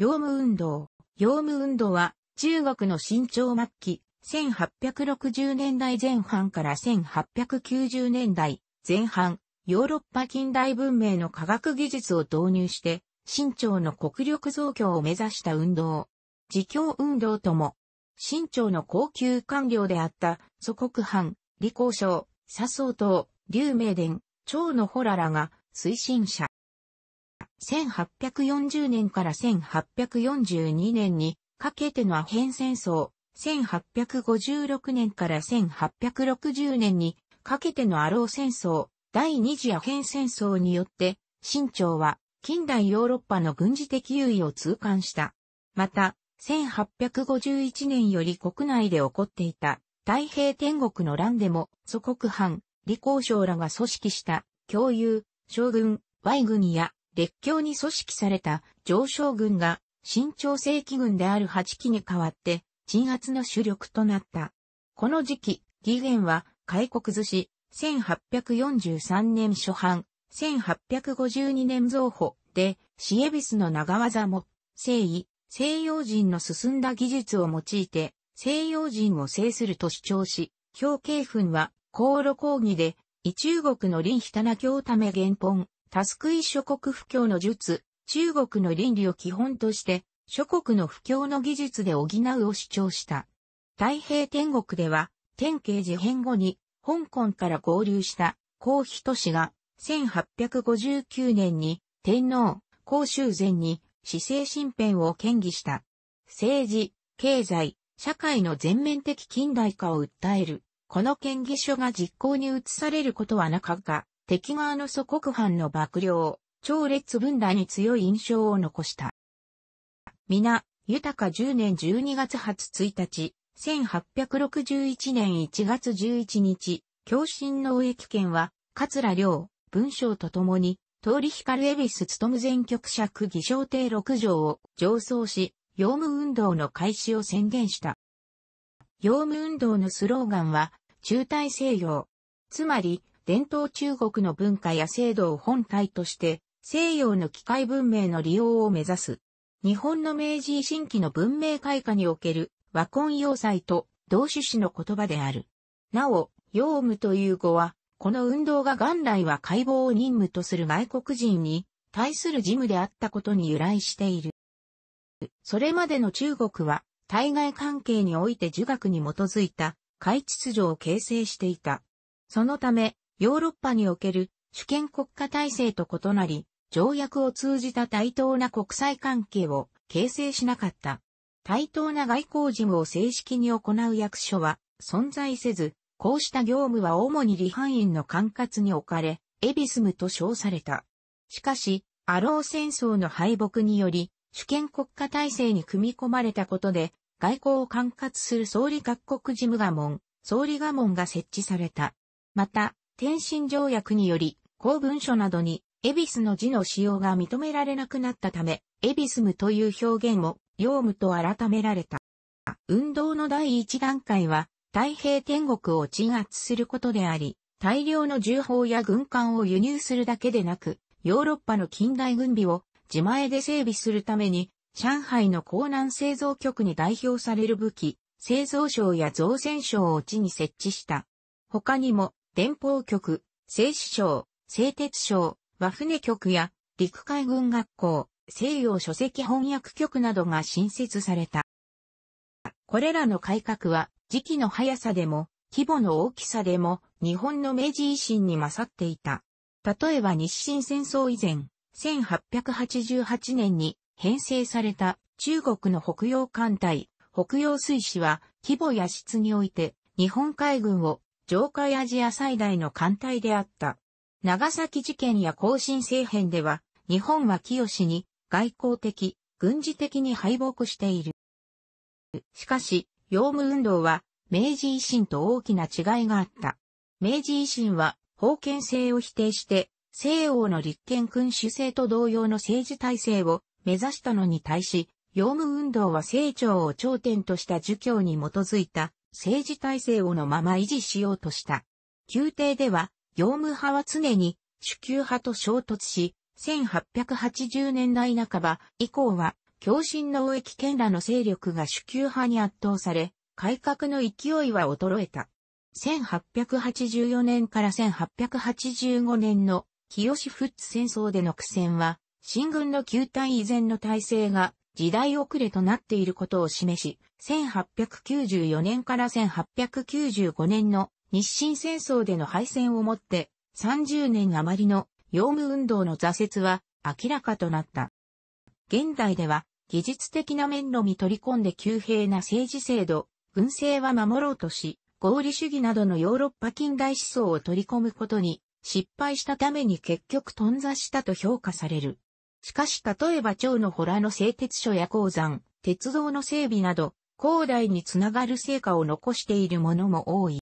洋務運動。洋務運動は、中国の清朝末期、1860年代前半から1890年代前半、ヨーロッパ近代文明の科学技術を導入して、清朝の国力増強を目指した運動。自強運動とも、清朝の高級官僚であった、祖国藩、李光省、笹総統、劉明殿、蝶のホラらが、推進者、1840年から1842年にかけてのアヘン戦争、1856年から1860年にかけてのアロー戦争、第二次アヘン戦争によって、清朝は近代ヨーロッパの軍事的優位を痛感した。また、1851年より国内で起こっていた太平天国の乱でも祖国藩、李光省らが組織した共有、将軍、Y 軍や列強に組織された上昇軍が新朝正紀軍である八期に代わって鎮圧の主力となった。この時期、義元は開国図し、1843年初版、1852年造法で、シエビスの長技も、誠夷、西洋人の進んだ技術を用いて、西洋人を制すると主張し、表敬墳は、航路講義で、異中国の林下な京ため原本、タスクイ諸国不況の術、中国の倫理を基本として、諸国の不況の技術で補うを主張した。太平天国では、天慶事変後に、香港から合流した皇仁氏が、1859年に、天皇、皇修禅に、市政新編を建議した。政治、経済、社会の全面的近代化を訴える。この建議書が実行に移されることはなかった。敵側の祖国藩の幕僚、超列分断に強い印象を残した。皆、豊か10年12月8日1日、1861年1月11日、共振の植木県は、桂良、文章とともに、通り光恵比寿務全局尺偽証帝6条を上奏し、用務運動の開始を宣言した。用務運動のスローガンは、中大西洋。つまり、伝統中国の文化や制度を本体として、西洋の機械文明の利用を目指す。日本の明治維新期の文明開化における和魂要塞と同種子の言葉である。なお、用務という語は、この運動が元来は解剖を任務とする外国人に対する事務であったことに由来している。それまでの中国は、対外関係において儒学に基づいた、改秩序を形成していた。そのため、ヨーロッパにおける主権国家体制と異なり、条約を通じた対等な国際関係を形成しなかった。対等な外交事務を正式に行う役所は存在せず、こうした業務は主に離反院の管轄に置かれ、エビスムと称された。しかし、アロー戦争の敗北により、主権国家体制に組み込まれたことで、外交を管轄する総理各国事務我門、総理我門が設置された。また、天津条約により、公文書などに、エビスの字の使用が認められなくなったため、エビスムという表現を、ヨウムと改められた。運動の第一段階は、太平天国を鎮圧することであり、大量の銃砲や軍艦を輸入するだけでなく、ヨーロッパの近代軍備を自前で整備するために、上海の江南製造局に代表される武器、製造省や造船省を地に設置した。他にも、連邦局、製紙省、製鉄省、和船局や陸海軍学校、西洋書籍翻訳局などが新設された。これらの改革は時期の速さでも規模の大きさでも日本の明治維新に勝っていた。例えば日清戦争以前、1888年に編成された中国の北洋艦隊、北洋水師は規模や質において日本海軍を上海アジア最大の艦隊であった。長崎事件や更新政変では、日本は清に外交的、軍事的に敗北している。しかし、洋務運動は明治維新と大きな違いがあった。明治維新は封建制を否定して、西欧の立憲君主制と同様の政治体制を目指したのに対し、洋務運動は成長を頂点とした儒教に基づいた政治体制をのまま維持しようとした。宮廷では、業務派は常に主級派と衝突し、1880年代半ば以降は、共振の木。県らの勢力が主級派に圧倒され、改革の勢いは衰えた。1884年から1885年の清フッツ戦争での苦戦は、新軍の旧隊以前の体制が時代遅れとなっていることを示し、1894年から1895年の日清戦争での敗戦をもって30年余りの洋務運動の挫折は明らかとなった。現代では技術的な面路に取り込んで急平な政治制度、軍政は守ろうとし、合理主義などのヨーロッパ近代思想を取り込むことに失敗したために結局頓挫したと評価される。しかし例えば町の洞の製鉄所や鉱山、鉄道の整備など、広大につながる成果を残しているものも多い。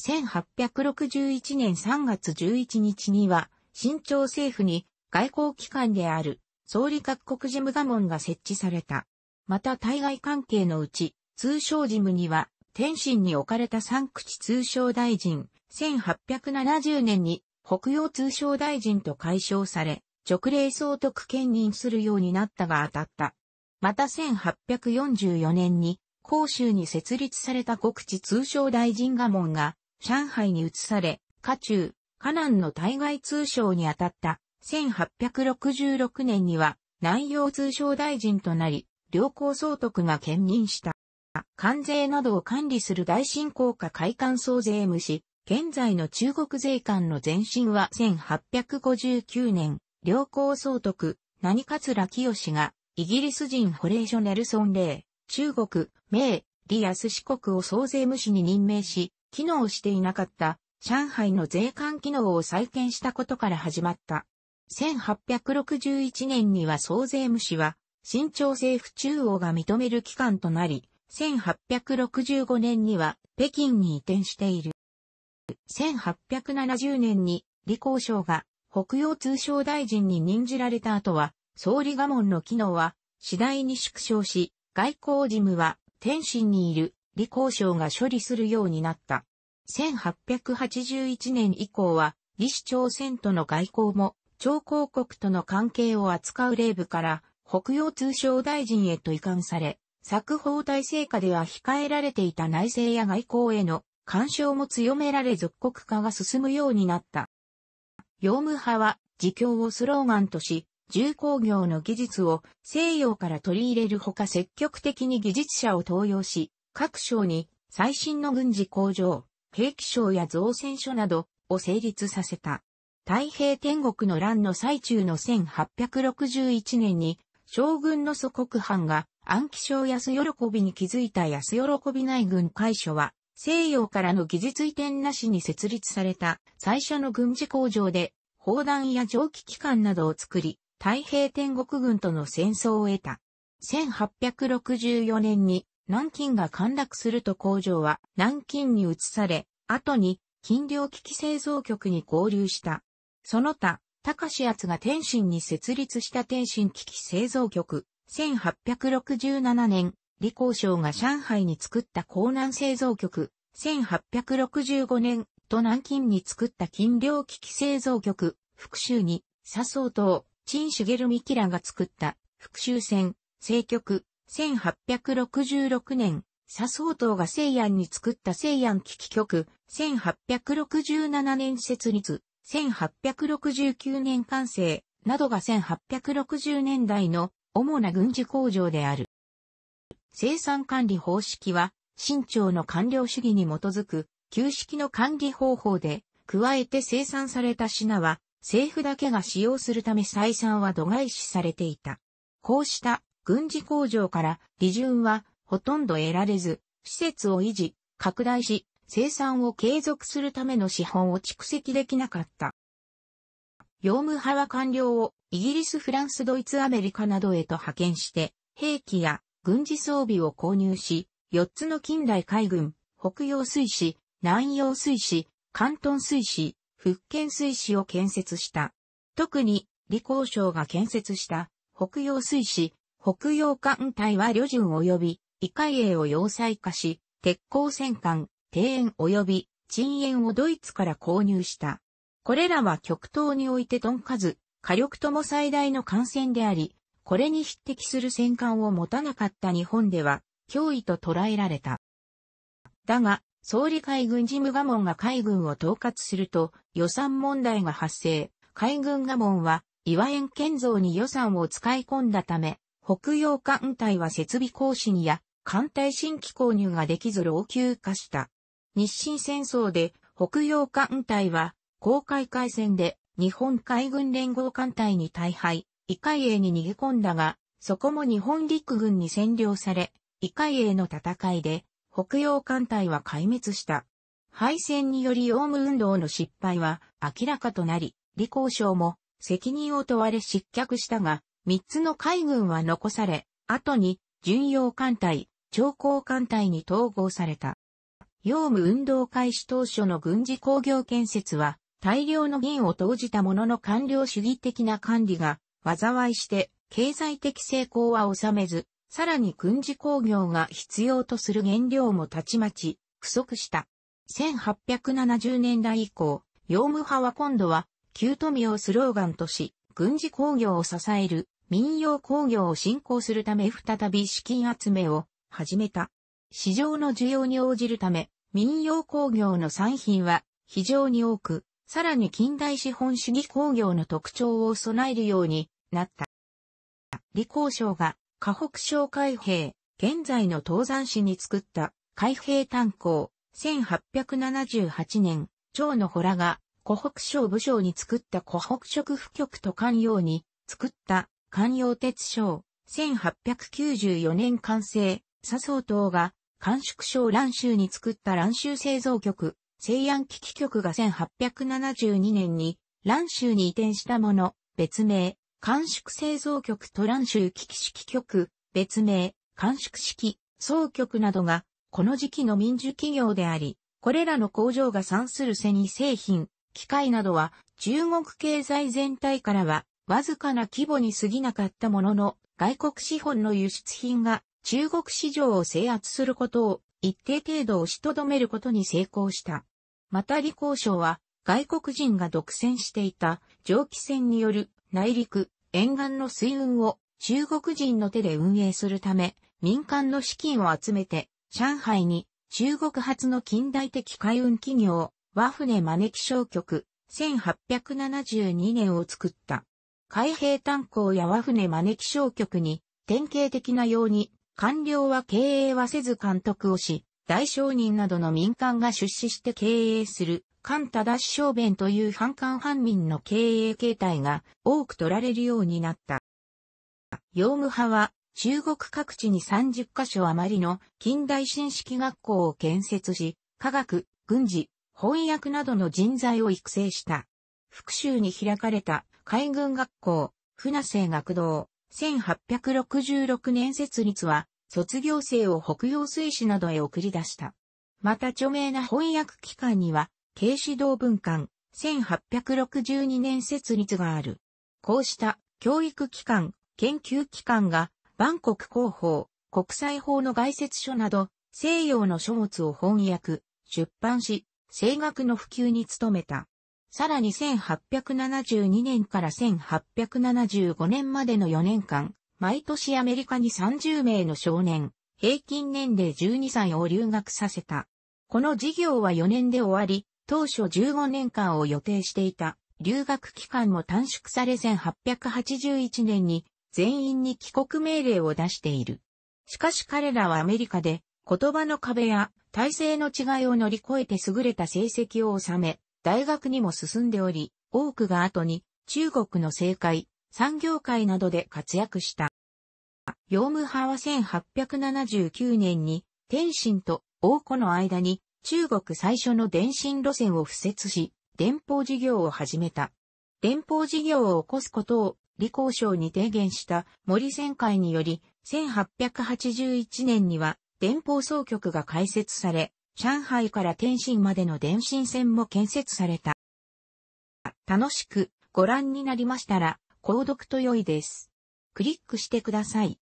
1861年3月11日には、新朝政府に外交機関である総理各国事務我門が設置された。また対外関係のうち、通商事務には、天津に置かれた三口通商大臣、1870年に北洋通商大臣と解消され、直令総督兼任するようになったが当たった。また1844年に、広州に設立された国地通商大臣賀門が、上海に移され、下中、河南の対外通商に当たった。1866年には、南洋通商大臣となり、両好総督が兼任した。関税などを管理する大新効果会館総税務士、現在の中国税関の前身は1859年、良好総督、何ら清が、イギリス人ホレーショ・ネルソン・レイ、中国、名、アス四国を総税無視に任命し、機能していなかった上海の税関機能を再建したことから始まった。1861年には総税無視は、新朝政府中央が認める機関となり、1865年には北京に移転している。1870年に李光省が北洋通商大臣に任じられた後は、総理我門の機能は次第に縮小し、外交事務は天津にいる李光省が処理するようになった。1881年以降は、李市朝鮮との外交も、朝貢国との関係を扱う例部から、北洋通商大臣へと移管され、作法体制下では控えられていた内政や外交への干渉も強められ属国化が進むようになった。ヨーム派は自供をスローガンとし、重工業の技術を西洋から取り入れるほか積極的に技術者を登用し、各省に最新の軍事工場、兵器省や造船所などを成立させた。太平天国の乱の最中の1861年に、将軍の祖国藩が暗記省安喜びに気づいた安喜び内軍会所は、西洋からの技術移転なしに設立された最初の軍事工場で砲弾や蒸気機関などを作り、太平天国軍との戦争を得た。1864年に南京が陥落すると工場は南京に移され、後に金領機器製造局に合流した。その他、高志圧が天津に設立した天津機器製造局、1867年李光省が上海に作った江南製造局、1865年と南京に作った金量機器製造局、復讐に、笹生島、陳ルミキラが作った復讐船、政局、1866年、笹生島が西安に作った西安機器局、1867年設立、1869年完成、などが1860年代の主な軍事工場である。生産管理方式は、新潮の官僚主義に基づく、旧式の管理方法で、加えて生産された品は、政府だけが使用するため採算は度外視されていた。こうした軍事工場から利潤はほとんど得られず、施設を維持、拡大し、生産を継続するための資本を蓄積できなかった。ー務派は官僚をイギリス、フランス、ドイツ、アメリカなどへと派遣して、兵器や軍事装備を購入し、4つの近代海軍、北洋水師、南洋水師、関東水師、福建水師を建設した。特に、李光省が建設した北洋水師、北洋艦隊は旅順及び、異海英を要塞化し、鉄鋼戦艦、庭園及び、鎮園をドイツから購入した。これらは極東においてトンカズ、火力とも最大の艦船であり、これに匹敵する戦艦を持たなかった日本では、脅威と捉えられた。だが、総理海軍事務我門が海軍を統括すると、予算問題が発生。海軍我門は、岩縁建造に予算を使い込んだため、北洋艦隊は設備更新や、艦隊新規購入ができず老朽化した。日清戦争で、北洋艦隊は、公開海戦で日本海軍連合艦隊に大敗、異海英に逃げ込んだが、そこも日本陸軍に占領され、異海英の戦いで、北洋艦隊は壊滅した。敗戦によりオウム運動の失敗は明らかとなり、李光省も責任を問われ失脚したが、三つの海軍は残され、後に巡洋艦隊、長江艦隊に統合された。ウム運動開始当初の軍事工業建設は大量の銀を投じたものの官僚主義的な管理が災いして経済的成功は収めず、さらに軍事工業が必要とする原料もたちまち不足した。1870年代以降、洋務派は今度は旧富をスローガンとし、軍事工業を支える民謡工業を振興するため再び資金集めを始めた。市場の需要に応じるため、民謡工業の産品は非常に多く、さらに近代資本主義工業の特徴を備えるようになった。李光省が、河北省海兵、現在の東山市に作った海兵炭鉱、1878年、長の洞が、湖北省武省に作った湖北食府局と関陽に作った関陽鉄省、1894年完成、笹総等が、甘粛省蘭州に作った蘭州製造局、西安機器局が1872年に蘭州に移転したもの、別名、管縮製造局トランシュー機器式局、別名、管縮式、総局などが、この時期の民主企業であり、これらの工場が産する繊維製品、機械などは、中国経済全体からは、わずかな規模に過ぎなかったものの、外国資本の輸出品が中国市場を制圧することを一定程度押しとどめることに成功した。また李光省は外国人が独占していた蒸気船による内陸、沿岸の水運を中国人の手で運営するため、民間の資金を集めて、上海に中国発の近代的海運企業、和船招き商局、1872年を作った。海兵炭鉱や和船招き商局に、典型的なように、官僚は経営はせず監督をし、大商人などの民間が出資して経営する官正し小便という反官反民の経営形態が多く取られるようになった。用具派は中国各地に30カ所余りの近代新式学校を建設し、科学、軍事、翻訳などの人材を育成した。福州に開かれた海軍学校、船生学堂、1866年設立は、卒業生を北洋水師などへ送り出した。また著名な翻訳機関には、慶指導文館、1862年設立がある。こうした教育機関、研究機関が、万国広報、国際法の概説書など、西洋の書物を翻訳、出版し、声楽の普及に努めた。さらに1872年から1875年までの4年間、毎年アメリカに30名の少年、平均年齢12歳を留学させた。この事業は4年で終わり、当初15年間を予定していた留学期間も短縮され1881年に全員に帰国命令を出している。しかし彼らはアメリカで言葉の壁や体制の違いを乗り越えて優れた成績を収め、大学にも進んでおり、多くが後に中国の政界、産業界などで活躍した。ヨウム派は1879年に天津と王子の間に中国最初の電信路線を敷設し、電報事業を始めた。電報事業を起こすことを李光省に提言した森旋会により、1881年には電報総局が開設され、上海から天津までの電信線も建設された。楽しくご覧になりましたら、購読と良いです。クリックしてください。